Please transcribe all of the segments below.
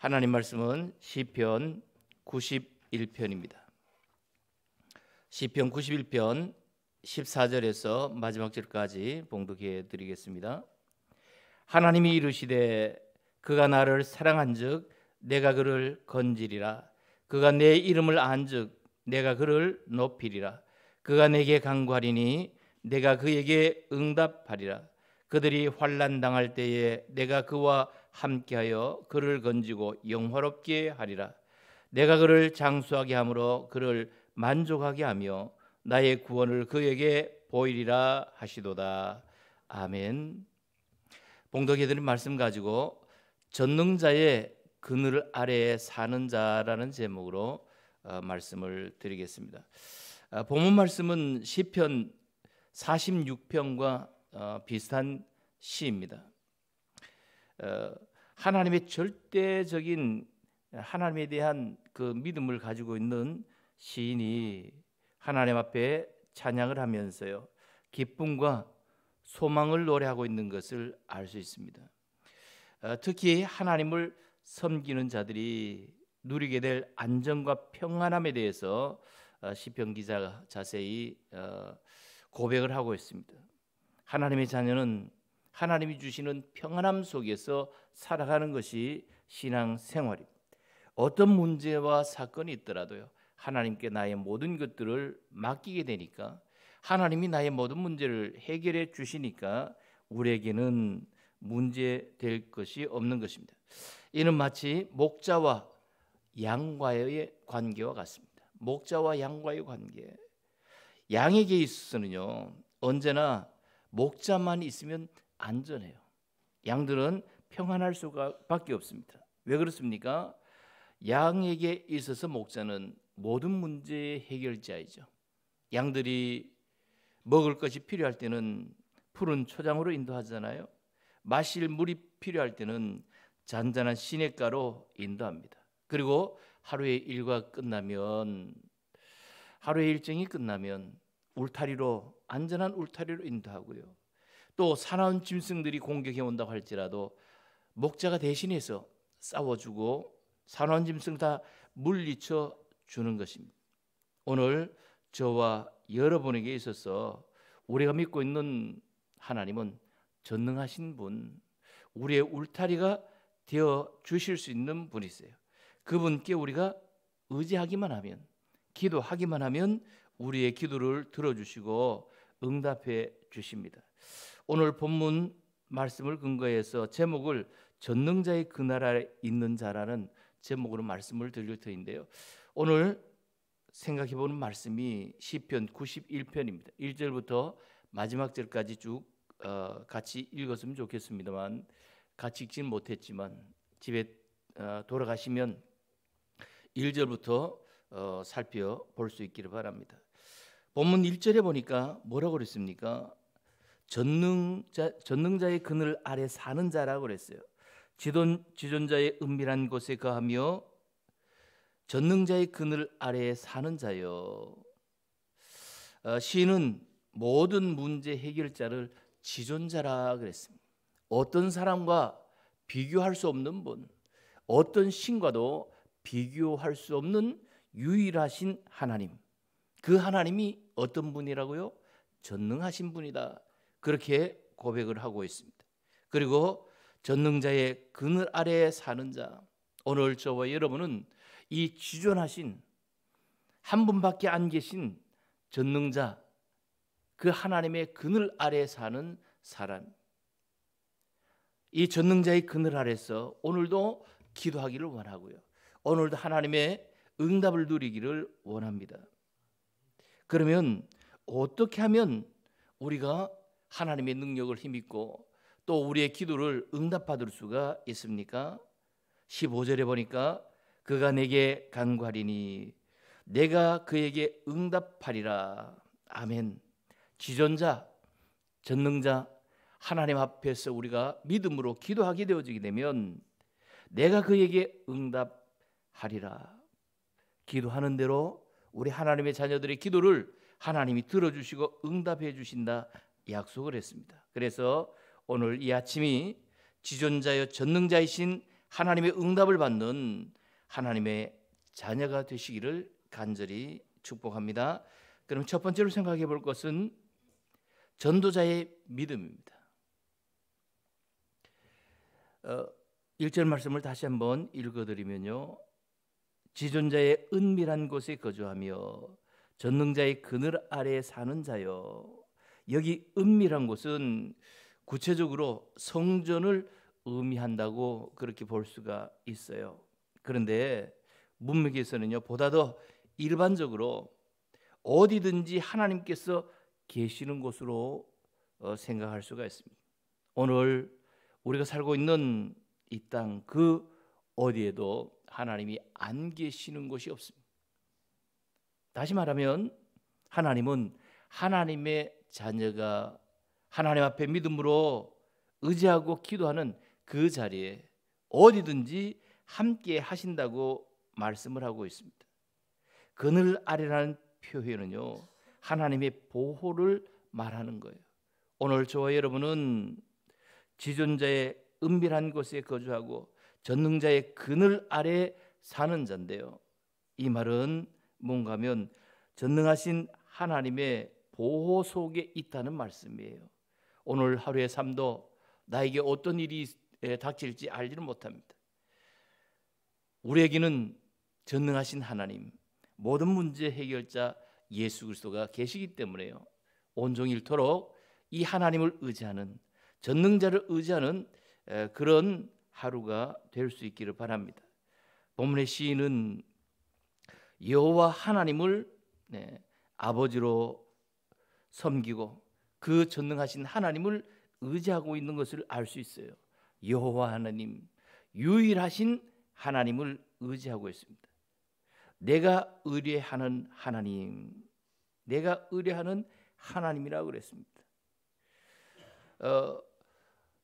하나님 말씀은 시편 91편입니다. 시편 91편 14절에서 마지막 절까지 봉독해 드리겠습니다. 하나님이 이르시되 그가 나를 사랑한즉 내가 그를 건지리라 그가 내 이름을 안즉 내가 그를 높이리라 그가 내게 간구하리니 내가 그에게 응답하리라 그들이 환난 당할 때에 내가 그와 함께하여 그를 건지고 영화롭게 하리라. 내가 그를 장수하게 함으로 그를 만족하게 하며 나의 구원을 그에게 보이리라 하시도다. 아멘. 봉덕이들은 말씀 가지고 전능자의 그늘 아래에 사는 자라는 제목으로 어, 말씀을 드리겠습니다. 아, 본문 말씀은 시편 46편과 어, 비슷한 시입니다. 어, 하나님의 절대적인 하나님에 대한 그 믿음을 가지고 있는 시인이 하나님 앞에 찬양을 하면서요 기쁨과 소망을 노래하고 있는 것을 알 수 있습니다. 어, 특히 하나님을 섬기는 자들이 누리게 될 안정과 평안함에 대해서 어, 시편 기자가 자세히 고백을 하고 있습니다. 하나님의 자녀는 하나님이 주시는 평안함 속에서 살아가는 것이 신앙 생활입니다. 어떤 문제와 사건이 있더라도요. 하나님께 나의 모든 것들을 맡기게 되니까 하나님이 나의 모든 문제를 해결해 주시니까 우리에게는 문제 될 것이 없는 것입니다. 이는 마치 목자와 양과의 관계와 같습니다. 목자와 양과의 관계. 양에게 있어서는요. 언제나 목자만 있으면 안전해요. 양들은 평안할 수밖에 없습니다. 왜 그렇습니까? 양에게 있어서 목자는 모든 문제의 해결자이죠. 양들이 먹을 것이 필요할 때는 푸른 초장으로 인도하잖아요. 마실 물이 필요할 때는 잔잔한 시냇가로 인도합니다. 그리고 하루의 일과 끝나면 하루의 일정이 끝나면 울타리로 안전한 울타리로 인도하고요. 또 사나운 짐승들이 공격해 온다고 할지라도 목자가 대신해서 싸워주고 사나운 짐승 다 물리쳐 주는 것입니다. 오늘 저와 여러분에게 있어서 우리가 믿고 있는 하나님은 전능하신 분, 우리의 울타리가 되어 주실 수 있는 분이세요. 그분께 우리가 의지하기만 하면, 기도하기만 하면 우리의 기도를 들어주시고 응답해 주십니다. 오늘 본문 말씀을 근거해서 제목을 전능자의 그 나라에 있는 자라는 제목으로 말씀을 드릴 터인데요. 오늘 생각해 보는 말씀이 시편 91편입니다. 1절부터 마지막 절까지 쭉 어, 같이 읽었으면 좋겠습니다만 같이 읽진 못했지만 집에 어, 돌아가시면 1절부터 어, 살펴볼 수 있기를 바랍니다. 본문 1절에 보니까 뭐라고 그랬습니까? 전능자, 전능자의 그늘 아래 사는 자라고 그랬어요. 지존, 지존자의 은밀한 곳에 거하며 전능자의 그늘 아래 사는 자요. 어, 시인은 모든 문제 해결자를 지존자라 그랬습니다. 어떤 사람과 비교할 수 없는 분, 어떤 신과도 비교할 수 없는 유일하신 하나님. 그 하나님이 어떤 분이라고요? 전능하신 분이다. 그렇게 고백을 하고 있습니다. 그리고 전능자의 그늘 아래에 사는 자 오늘 저와 여러분은 이 주존하신 한 분밖에 안 계신 전능자 그 하나님의 그늘 아래에 사는 사람 이 전능자의 그늘 아래서 오늘도 기도하기를 원하고요. 오늘도 하나님의 응답을 누리기를 원합니다. 그러면 어떻게 하면 우리가 하나님의 능력을 힘입고 또 우리의 기도를 응답받을 수가 있습니까? 15절에 보니까 그가 내게 간구하리니 내가 그에게 응답하리라. 아멘. 지존자, 전능자 하나님 앞에서 우리가 믿음으로 기도하게 되어지게 되면 내가 그에게 응답하리라. 기도하는 대로 우리 하나님의 자녀들의 기도를 하나님이 들어주시고 응답해 주신다 약속을 했습니다. 그래서 오늘 이 아침이 지존자여 전능자이신 하나님의 응답을 받는 하나님의 자녀가 되시기를 간절히 축복합니다. 그럼 첫 번째로 생각해 볼 것은 전도자의 믿음입니다. 어, 1절 말씀을 다시 한번 읽어드리면요. 지존자의 은밀한 곳에 거주하며 전능자의 그늘 아래 사는 자요. 여기 은밀한 곳은 구체적으로 성전을 의미한다고 그렇게 볼 수가 있어요. 그런데 문맥에서는요 보다 더 일반적으로 어디든지 하나님께서 계시는 곳으로 어, 생각할 수가 있습니다. 오늘 우리가 살고 있는 이 땅 그 어디에도 하나님이 안 계시는 곳이 없습니다. 다시 말하면 하나님은 하나님의 자녀가 하나님 앞에 믿음으로 의지하고 기도하는 그 자리에 어디든지 함께 하신다고 말씀을 하고 있습니다. 그늘 아래라는 표현은요. 하나님의 보호를 말하는 거예요. 오늘 저와 여러분은 지존자의 은밀한 곳에 거주하고 전능자의 그늘 아래 사는 자인데요. 이 말은 뭔가면 전능하신 하나님의 보호 속에 있다는 말씀이에요. 오늘 하루의 삶도 나에게 어떤 일이 닥칠지 알지를 못합니다. 우리에게는 전능하신 하나님, 모든 문제 해결자 예수 그리스도가 계시기 때문에요. 온종일토록 이 하나님을 의지하는 전능자를 의지하는 그런 하루가 될 수 있기를 바랍니다. 본문의 시인은 여호와 하나님을 네, 아버지로 섬기고 그 전능하신 하나님을 의지하고 있는 것을 알 수 있어요. 여호와 하나님, 유일하신 하나님을 의지하고 있습니다. 내가 의뢰하는 하나님, 내가 의뢰하는 하나님이라고 그랬습니다. 어,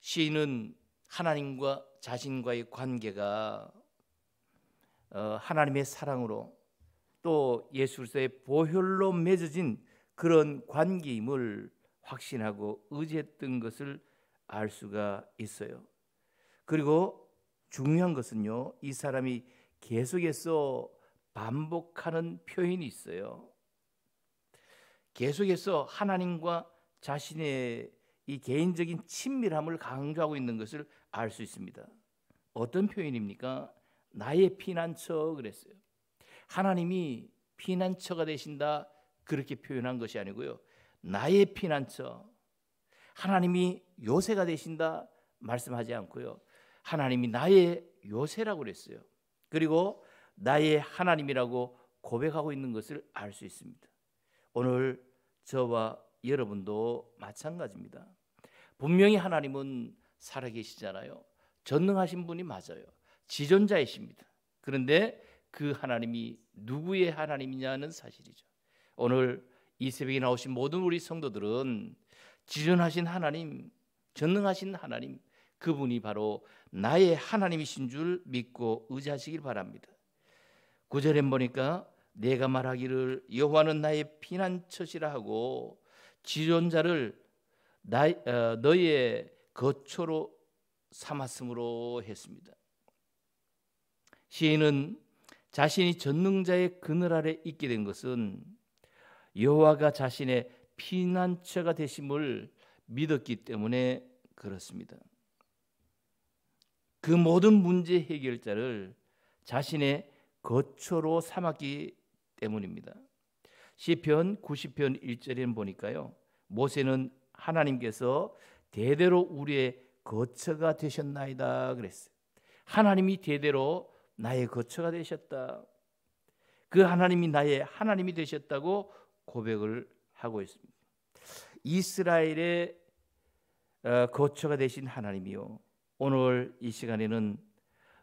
시인은 하나님과 자신과의 관계가 어, 하나님의 사랑으로 또 예수의 보혈로 맺어진 그런 관계임을 확신하고 의지했던 것을 알 수가 있어요. 그리고 중요한 것은요, 이 사람이 계속해서 반복하는 표현이 있어요. 계속해서 하나님과 자신의 이 개인적인 친밀함을 강조하고 있는 것을 알 수 있습니다. 어떤 표현입니까? 나의 피난처 그랬어요. 하나님이 피난처가 되신다. 그렇게 표현한 것이 아니고요. 나의 피난처. 하나님이 요새가 되신다 말씀하지 않고요. 하나님이 나의 요새라고 그랬어요. 그리고 나의 하나님이라고 고백하고 있는 것을 알 수 있습니다. 오늘 저와 여러분도 마찬가지입니다. 분명히 하나님은 살아계시잖아요. 전능하신 분이 맞아요. 지존자이십니다. 그런데 그 하나님이 누구의 하나님이냐는 사실이죠. 오늘 이 새벽에 나오신 모든 우리 성도들은 지존하신 하나님, 전능하신 하나님, 그분이 바로 나의 하나님이신 줄 믿고 의지하시길 바랍니다. 구절에 보니까 내가 말하기를 여호와는 나의 피난처시라 하고 지존자를 나, 어, 너의 거처로 삼았으므로 했습니다. 시인은 자신이 전능자의 그늘 아래 있게 된 것은 여호와가 자신의 피난처가 되심을 믿었기 때문에 그렇습니다. 그 모든 문제 해결자를 자신의 거처로 삼았기 때문입니다. 시편 90편 1절에 보니까요. 모세는 하나님께서 대대로 우리의 거처가 되셨나이다 그랬어요. 하나님이 대대로 나의 거처가 되셨다. 그 하나님이 나의 하나님이 되셨다고 고백을 하고 있습니다. 이스라엘의 어, 거처가 되신 하나님이요. 오늘 이 시간에는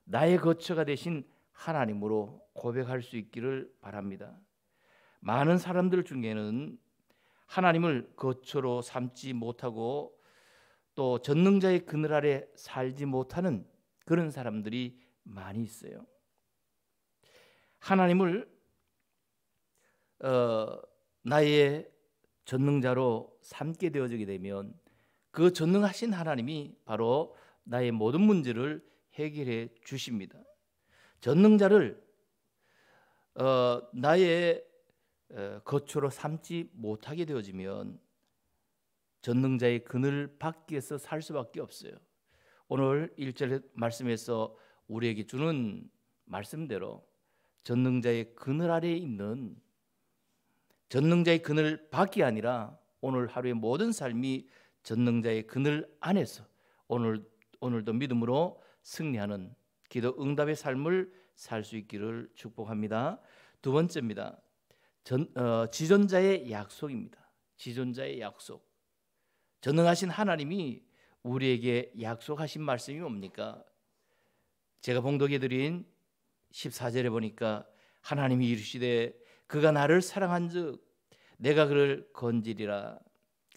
나의 거처가 되신 하나님으로 고백할 수 있기를 바랍니다. 많은 사람들 중에는 하나님을 거처로 삼지 못하고 또 전능자의 그늘 아래 살지 못하는 그런 사람들이 많이 있어요. 하나님을 어, 나의 전능자로 삼게 되어지게 되면 그 전능하신 하나님이 바로 나의 모든 문제를 해결해 주십니다. 전능자를 어, 나의 어, 거처로 삼지 못하게 되어지면 전능자의 그늘 밖에서 살 수밖에 없어요. 오늘 일절 말씀에서 우리에게 주는 말씀대로 전능자의 그늘 아래에 있는 전능자의 그늘 밖이 아니라 오늘 하루의 모든 삶이 전능자의 그늘 안에서 오늘 오늘도 믿음으로 승리하는 기도 응답의 삶을 살 수 있기를 축복합니다. 두 번째입니다. 전, 어, 지존자의 약속입니다. 지존자의 약속. 전능하신 하나님이 우리에게 약속하신 말씀이 뭡니까? 제가 봉독해드린 14절에 보니까 하나님이 이르시되 그가 나를 사랑한즉 내가 그를 건지리라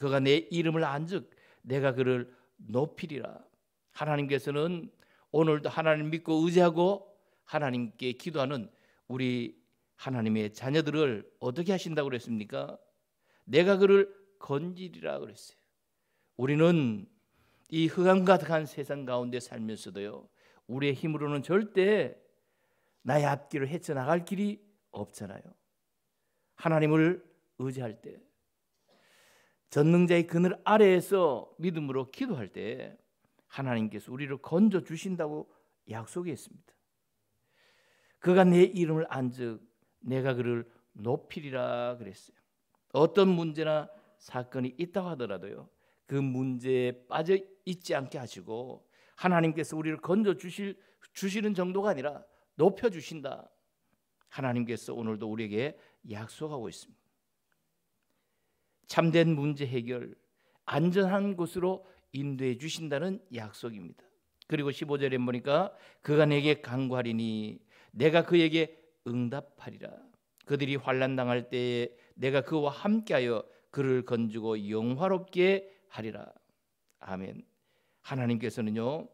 그가 내 이름을 안즉 내가 그를 높이리라 하나님께서는 오늘도 하나님 믿고 의지하고 하나님께 기도하는 우리 하나님의 자녀들을 어떻게 하신다고 그랬습니까? 내가 그를 건지리라 그랬어요. 우리는 이 흑암 가득한 세상 가운데 살면서도요. 우리의 힘으로는 절대 나의 앞길을 헤쳐나갈 길이 없잖아요. 하나님을 의지할 때 전능자의 그늘 아래에서 믿음으로 기도할 때 하나님께서 우리를 건져 주신다고 약속했습니다. 그가 내 이름을 안즉 내가 그를 높이리라 그랬어요. 어떤 문제나 사건이 있다고 하더라도요. 그 문제에 빠져 있지 않게 하시고 하나님께서 우리를 건져 주실 주시는 정도가 아니라 높여 주신다. 하나님께서 오늘도 우리에게 약속하고 있습니다. 참된 문제 해결, 안전한 곳으로 인도해 주신다는 약속입니다. 그리고 15절에 보니까 그가 내게 간구하리니 내가 그에게 응답하리라. 그들이 환난 당할 때에 내가 그와 함께하여 그를 건지고 영화롭게 하리라. 아멘. 하나님께서는요.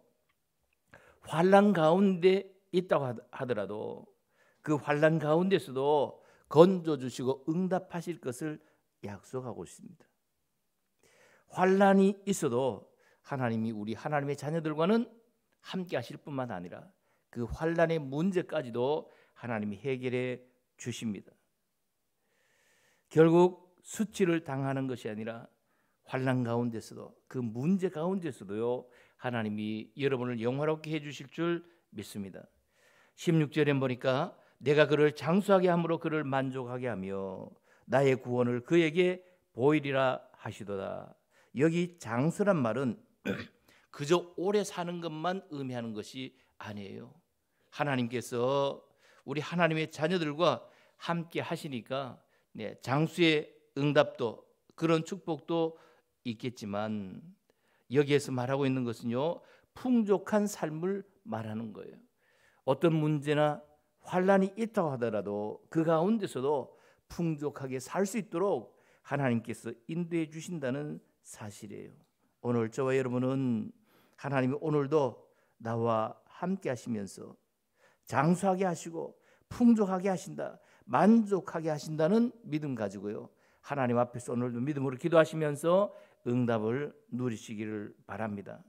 환난 가운데 있다고 하더라도 그 환난 가운데서도 건져 주시고 응답하실 것을 약속하고 있습니다. 환란이 있어도 하나님이 우리 하나님의 자녀들과는 함께 하실 뿐만 아니라 그 환란의 문제까지도 하나님이 해결해 주십니다. 결국 수치를 당하는 것이 아니라 환란 가운데서도 그 문제 가운데서도요 하나님이 여러분을 영화롭게 해주실 줄 믿습니다. 16절에 보니까 내가 그를 장수하게 함으로 그를 만족하게 하며 나의 구원을 그에게 보이리라 하시도다. 여기 장수란 말은 그저 오래 사는 것만 의미하는 것이 아니에요. 하나님께서 우리 하나님의 자녀들과 함께 하시니까 네, 장수의 응답도 그런 축복도 있겠지만 여기에서 말하고 있는 것은요 풍족한 삶을 말하는 거예요. 어떤 문제나 환란이 있다고 하더라도 그 가운데서도 풍족하게 살 수 있도록 하나님께서 인도해 주신다는 사실이에요. 오늘 저와 여러분은 하나님이 오늘도 나와 함께 하시면서 장수하게 하시고 풍족하게 하신다, 만족하게 하신다는 믿음 가지고요. 하나님 앞에서 오늘도 믿음으로 기도하시면서 응답을 누리시기를 바랍니다.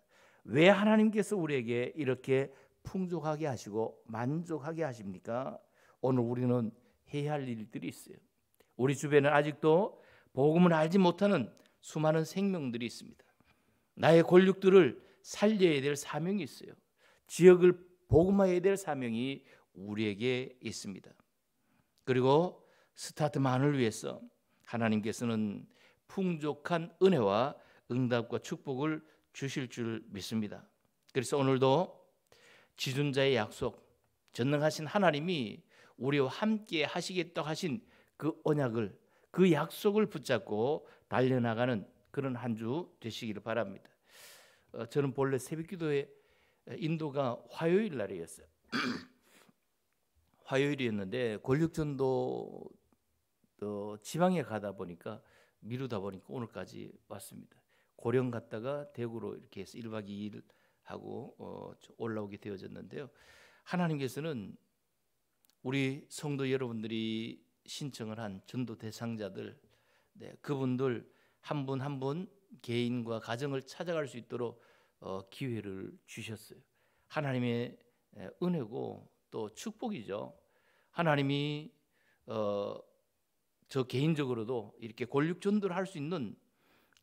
왜 하나님께서 우리에게 이렇게 풍족하게 하시고 만족하게 하십니까? 오늘 우리는 해야 할 일들이 있어요. 우리 주변에 아직도 복음을 알지 못하는 수많은 생명들이 있습니다. 나의 권력들을 살려야 될 사명이 있어요. 지역을 복음화해야 될 사명이 우리에게 있습니다. 그리고 스타트만을 위해서 하나님께서는 풍족한 은혜와 응답과 축복을 주실 줄 믿습니다. 그래서 오늘도 지존자의 약속, 전능하신 하나님이 우리와 함께 하시겠다 고 하신 그 언약을 그 약속을 붙잡고 달려나가는 그런 한 주 되시기를 바랍니다. 어, 저는 본래 새벽기도에 인도가 화요일 날이었어요. 화요일이었는데 권력전도 어, 지방에 가다 보니까 미루다 보니까 오늘까지 왔습니다. 고령 갔다가 대구로 이렇게 해서 1박 2일 하고 어, 올라오게 되어졌는데요. 하나님께서는 우리 성도 여러분들이 신청을 한 전도 대상자들, 네, 그분들 한 분 한 분 개인과 가정을 찾아갈 수 있도록 어, 기회를 주셨어요. 하나님의 은혜고 또 축복이죠. 하나님이 어, 저 개인적으로도 이렇게 권력 전도를 할 수 있는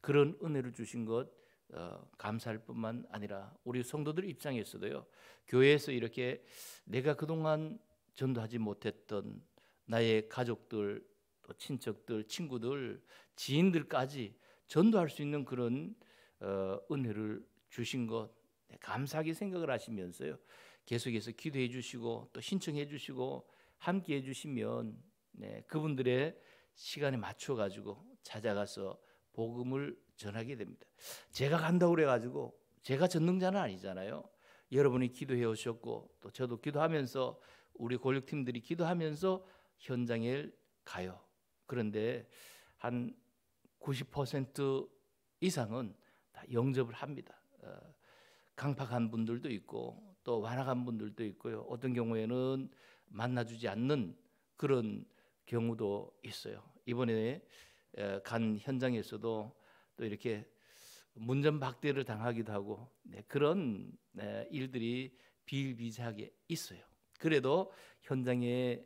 그런 은혜를 주신 것 어, 감사할 뿐만 아니라 우리 성도들 입장에서도요 교회에서 이렇게 내가 그동안 전도하지 못했던 나의 가족들 또 친척들 친구들 지인들까지 전도할 수 있는 그런 어, 은혜를 주신 것 네, 감사하게 생각을 하시면서요 계속해서 기도해 주시고 또 신청해 주시고 함께 해 주시면 네, 그분들의 시간에 맞춰 가지고 찾아가서 복음을 전하게 됩니다. 제가 간다고 그래가지고 제가 전능자는 아니잖아요. 여러분이 기도해 오셨고 또 저도 기도하면서 우리 권력팀들이 기도하면서 현장에 가요. 그런데 한 90% 이상은 다 영접을 합니다. 어, 강팍한 분들도 있고 또 완악한 분들도 있고요. 어떤 경우에는 만나주지 않는 그런 경우도 있어요. 이번에 간 현장에서도 또 이렇게 문전박대를 당하기도 하고 네, 그런 네, 일들이 비일비재하게 있어요. 그래도 현장에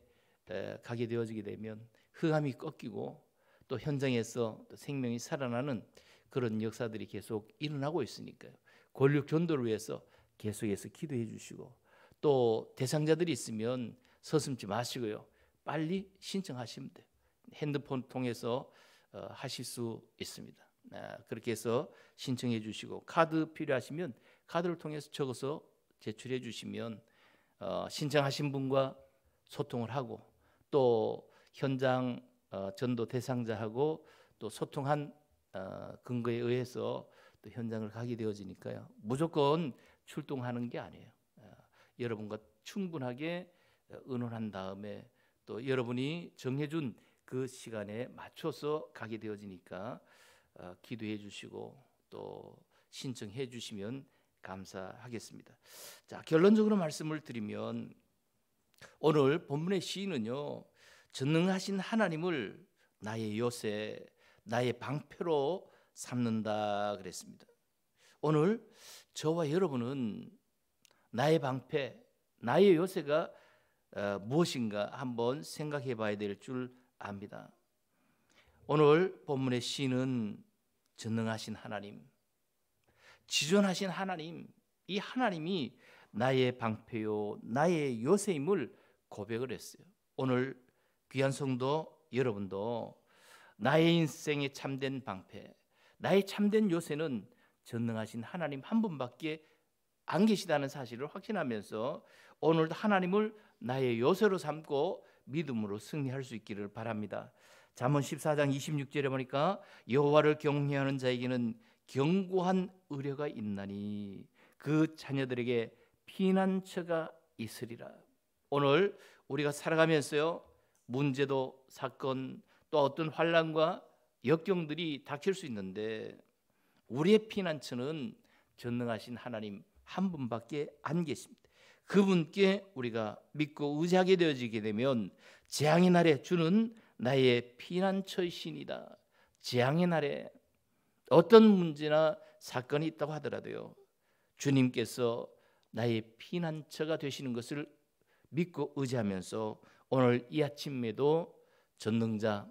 에, 가게 되어지게 되면 흑암이 꺾이고 또 현장에서 또 생명이 살아나는 그런 역사들이 계속 일어나고 있으니까요. 권력 전도를 위해서 계속해서 기도해 주시고 또 대상자들이 있으면 서슴지 마시고요. 빨리 신청하시면 돼요. 핸드폰 통해서 어, 하실 수 있습니다. 아, 그렇게 해서 신청해 주시고 카드 필요하시면 카드를 통해서 적어서 제출해 주시면 어, 신청하신 분과 소통을 하고 또 현장 어, 전도 대상자하고 또 소통한 어, 근거에 의해서 또 현장을 가게 되어지니까요. 무조건 출동하는 게 아니에요. 아, 여러분과 충분하게 의논한 다음에 또 여러분이 정해준 그 시간에 맞춰서 가게 되어지니까 어, 기도해 주시고 또 신청해 주시면 감사하겠습니다. 자, 결론적으로 말씀을 드리면 오늘 본문의 시인은요. 전능하신 하나님을 나의 요새, 나의 방패로 삼는다 그랬습니다. 오늘 저와 여러분은 나의 방패, 나의 요새가 어, 무엇인가 한번 생각해 봐야 될 줄 압니다. 오늘 본문의 시는 전능하신 하나님, 지존하신 하나님, 이 하나님이 나의 방패요, 나의 요새임을 고백을 했어요. 오늘 귀한 성도 여러분도 나의 인생의 참된 방패, 나의 참된 요새는 전능하신 하나님 한 분밖에 안 계시다는 사실을 확신하면서 오늘도 하나님을 나의 요새로 삼고 믿음으로 승리할 수 있기를 바랍니다. 잠언 14장 26절에 보니까 여호와를 경외하는 자에게는 견고한 의뢰가 있나니 그 자녀들에게 피난처가 있으리라. 오늘 우리가 살아가면서요. 문제도 사건 또 어떤 환란과 역경들이 닥칠 수 있는데 우리의 피난처는 전능하신 하나님 한 분밖에 안 계십니다. 그분께 우리가 믿고 의지하게 되어지게 되면 재앙의 날에 주는 나의 피난처이시니다. 재앙의 날에 어떤 문제나 사건이 있다고 하더라도요. 주님께서 나의 피난처가 되시는 것을 믿고 의지하면서 오늘 이 아침에도 전능자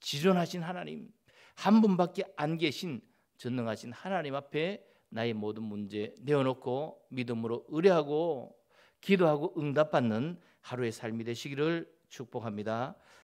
지존하신 하나님 한 분밖에 안 계신 전능하신 하나님 앞에 나의 모든 문제 내어놓고 믿음으로 의뢰하고 기도하고 응답받는 하루의 삶이 되시기를 축복합니다.